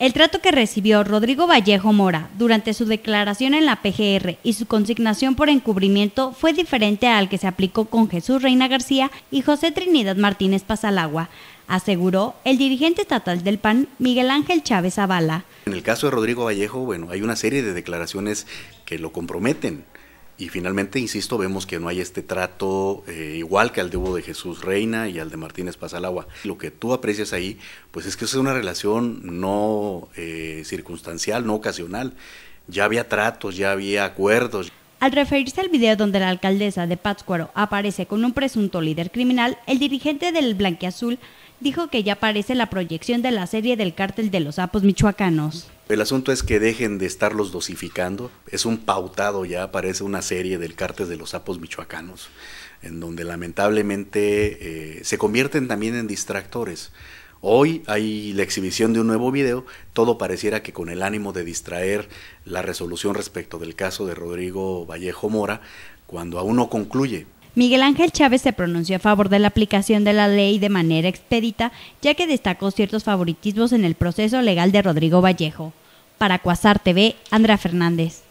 El trato que recibió Rodrigo Vallejo Mora durante su declaración en la PGR y su consignación por encubrimiento fue diferente al que se aplicó con Jesús Reina García y José Trinidad Martínez Pasalagua, aseguró el dirigente estatal del PAN, Miguel Ángel Chávez Zavala. En el caso de Rodrigo Vallejo, bueno, hay una serie de declaraciones que lo comprometen. Y finalmente, insisto, vemos que no hay este trato eh, igual que al Hugo de Jesús Reina y al de Martínez Pasalagua. Lo que tú aprecias ahí, pues es que es una relación no eh, circunstancial, no ocasional. Ya había tratos, ya había acuerdos. Al referirse al video donde la alcaldesa de Pátzcuaro aparece con un presunto líder criminal, el dirigente del Blanquiazul dijo que ya aparece la proyección de la serie del Cártel de los Sapos Michoacanos. El asunto es que dejen de estarlos dosificando. Es un pautado ya, parece una serie del Cartes de los Sapos Michoacanos, en donde lamentablemente eh, se convierten también en distractores. Hoy hay la exhibición de un nuevo video, todo pareciera que con el ánimo de distraer la resolución respecto del caso de Rodrigo Vallejo Mora, cuando aún no concluye, Miguel Ángel Chávez se pronunció a favor de la aplicación de la ley de manera expedita, ya que destacó ciertos favoritismos en el proceso legal de Rodrigo Vallejo. Para Cuasar TV, Andrea Fernández.